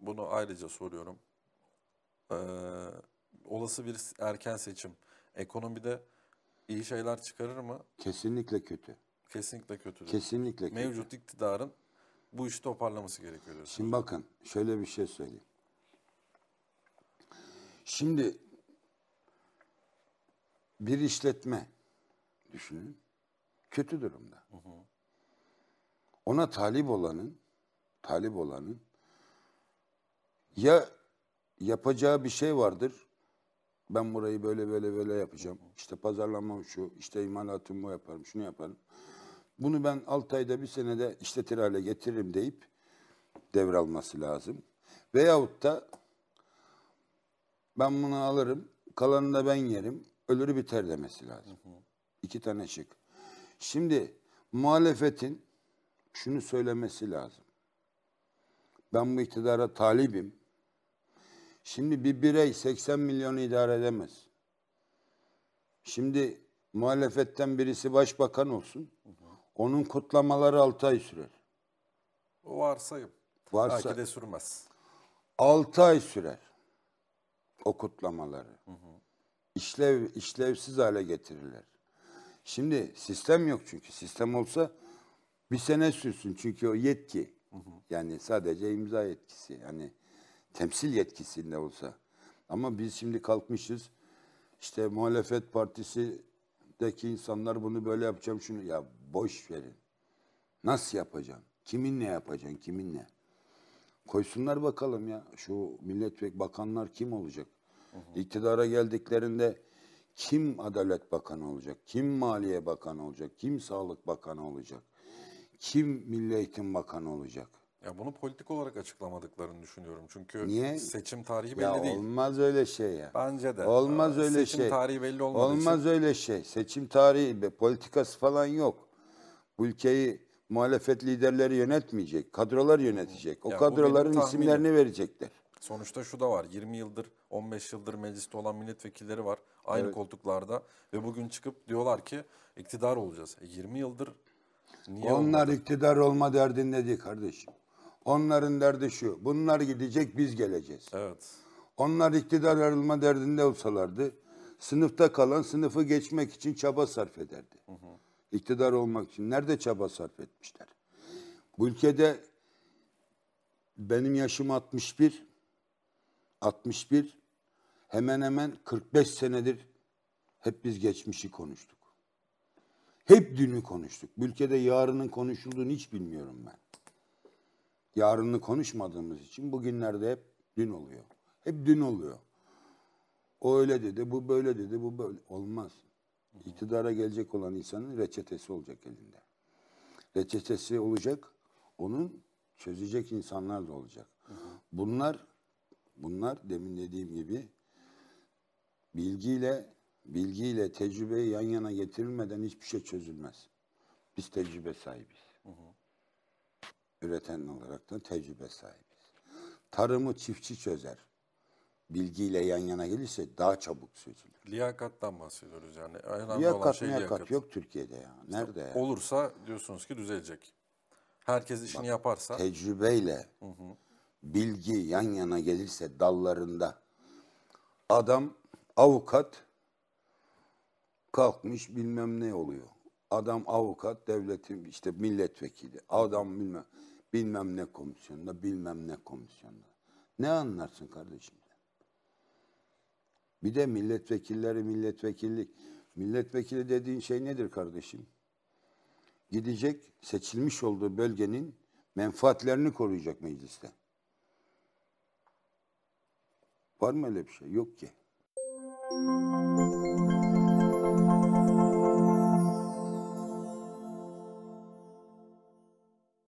Bunu ayrıca soruyorum. Ee, olası bir erken seçim ekonomide iyi şeyler çıkarır mı? Kesinlikle kötü. Kesinlikle kötü. Kesinlikle kötü. Mevcut iktidarın bu işi toparlaması gerekiyor diyorsunuz. Şimdi bakın şöyle bir şey söyleyeyim. Şimdi bir işletme düşünün. Kötü durumda. Hı hı. Ona talip olanın, talip olanın ya yapacağı bir şey vardır. Ben burayı böyle böyle böyle yapacağım. İşte pazarlamam şu, işte imalatım bu yaparım, şunu yaparım. Bunu ben 6 ayda bir senede işletir hale getiririm deyip devralması lazım. Veyahut da ben bunu alırım, kalanını da ben yerim, ölürü biter demesi lazım. Hı hı. İki tane çık. Şimdi muhalefetin şunu söylemesi lazım. Ben bu iktidara talibim. Şimdi bir birey 80 milyonu idare edemez. Şimdi muhalefetten birisi başbakan olsun. Onun kutlamaları 6 ay sürer. O varsayım. Varsa, Belki de sürmez. 6 ay sürer o kutlamaları. Hı hı. İşlev, işlevsiz hale getirirler. Şimdi sistem yok çünkü. Sistem olsa bir sene sürsün çünkü o yetki. Hı hı. Yani sadece imza yetkisi. Yani temsil yetkisinde olsa. Ama biz şimdi kalkmışız. İşte muhalefet partisindeki insanlar bunu böyle yapacağım şunu. Ya boş verin. Nasıl yapacaksın? Kiminle yapacaksın? Kiminle? Koysunlar bakalım ya. Şu milletvek bakanlar kim olacak? Hı hı. İktidara geldiklerinde kim Adalet Bakanı olacak? Kim Maliye Bakanı olacak? Kim Sağlık Bakanı olacak? Kim Milli Eğitim Bakanı olacak? Ya bunu politik olarak açıklamadıklarını düşünüyorum. Çünkü Niye? seçim tarihi belli ya değil. Olmaz öyle şey ya. Bence de. Olmaz Aa, ee, öyle seçim şey. Seçim tarihi belli olmadığı Olmaz için. öyle şey. Seçim tarihi, politikası falan yok. Bu ülkeyi muhalefet liderleri yönetmeyecek. Kadrolar yönetecek. O ya kadroların isimlerini verecekler. Sonuçta şu da var. 20 yıldır, 15 yıldır mecliste olan milletvekilleri var. Aynı evet. koltuklarda ve bugün çıkıp diyorlar ki iktidar olacağız. E 20 yıldır niye Onlar olmadı? iktidar olma derdinde değil kardeşim. Onların derdi şu. Bunlar gidecek biz geleceğiz. Evet. Onlar iktidar olma derdinde olsalardı sınıfta kalan sınıfı geçmek için çaba sarf ederdi. Hı hı. İktidar olmak için nerede çaba sarf etmişler? Bu ülkede benim yaşım 61. 61 hemen hemen 45 senedir hep biz geçmişi konuştuk. Hep dünü konuştuk. Ülkede yarının konuşulduğunu hiç bilmiyorum ben. Yarını konuşmadığımız için bugünlerde hep dün oluyor. Hep dün oluyor. O öyle dedi, bu böyle dedi, bu böyle. Olmaz. İktidara gelecek olan insanın reçetesi olacak elinde. Reçetesi olacak, onun çözecek insanlar da olacak. Bunlar Bunlar demin dediğim gibi bilgiyle bilgiyle tecrübeyi yan yana getirilmeden hiçbir şey çözülmez. Biz tecrübe sahibiz. Hı hı. Üreten olarak da tecrübe sahibiz. Tarımı çiftçi çözer. Bilgiyle yan yana gelirse daha çabuk çözülür. Liyakattan bahsediyoruz yani. Önemli liyakat, olan şey liyakat. liyakat yok Türkiye'de ya. Nerede ya? Olursa diyorsunuz ki düzelecek. Herkes işini Bak, yaparsa. Tecrübeyle. Hı hı bilgi yan yana gelirse dallarında adam avukat kalkmış bilmem ne oluyor. Adam avukat, devletin işte milletvekili. Adam bilmem bilmem ne komisyonda, bilmem ne komisyonda. Ne anlarsın kardeşim? Bir de milletvekilleri milletvekillik. Milletvekili dediğin şey nedir kardeşim? Gidecek seçilmiş olduğu bölgenin menfaatlerini koruyacak mecliste. Var mı öyle bir şey? Yok ki.